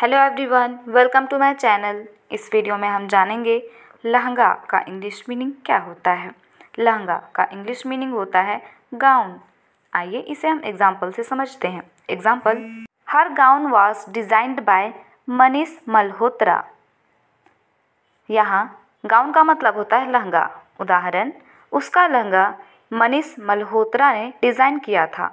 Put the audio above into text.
hello everyone welcome to my channel इस video में हम जानेंगे लहंगा का इंग्लिश मीनिंग क्या होता है लहंगा का इंग्लिश मीनिंग होता है गाउन आइए इसे हम एग्जाम्पल से समझते हैं example her gown was designed by Manish Malhotra यहाँ गाउन का मतलब होता है लहंगा उदाहरण उसका लहंगा मनीष मल्होत्रा ने डिज़ाइन किया था